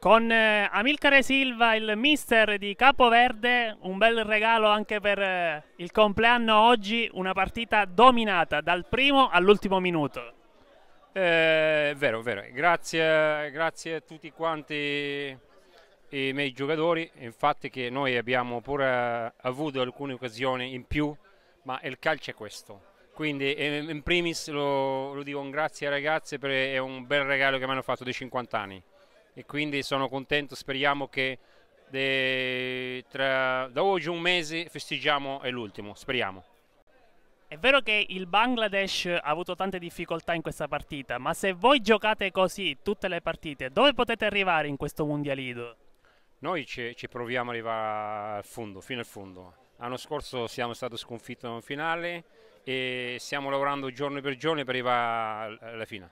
Con eh, Amilcare Silva, il mister di Capoverde, un bel regalo anche per eh, il compleanno oggi, una partita dominata dal primo all'ultimo minuto. Eh, è vero, è vero. Grazie, grazie, a tutti quanti i miei giocatori, infatti che noi abbiamo pure eh, avuto alcune occasioni in più, ma il calcio è questo. Quindi eh, in primis lo, lo dico un grazie ai ragazzi perché è un bel regalo che mi hanno fatto dei 50 anni e quindi sono contento, speriamo che de, tra, da oggi un mese festeggiamo è l'ultimo, speriamo. È vero che il Bangladesh ha avuto tante difficoltà in questa partita, ma se voi giocate così tutte le partite, dove potete arrivare in questo mondialito? Noi ci, ci proviamo ad arrivare al fondo, fino al fondo. L'anno scorso siamo stati sconfitti in finale e stiamo lavorando giorno per giorno per arrivare alla fine.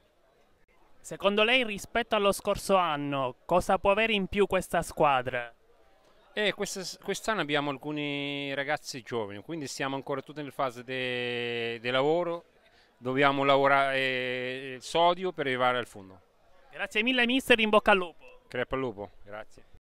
Secondo lei rispetto allo scorso anno cosa può avere in più questa squadra? Eh, quest'anno abbiamo alcuni ragazzi giovani, quindi siamo ancora tutti nella fase di lavoro, dobbiamo lavorare eh, il sodio per arrivare al fondo. Grazie mille mister, in bocca al lupo. Crepa al lupo, grazie.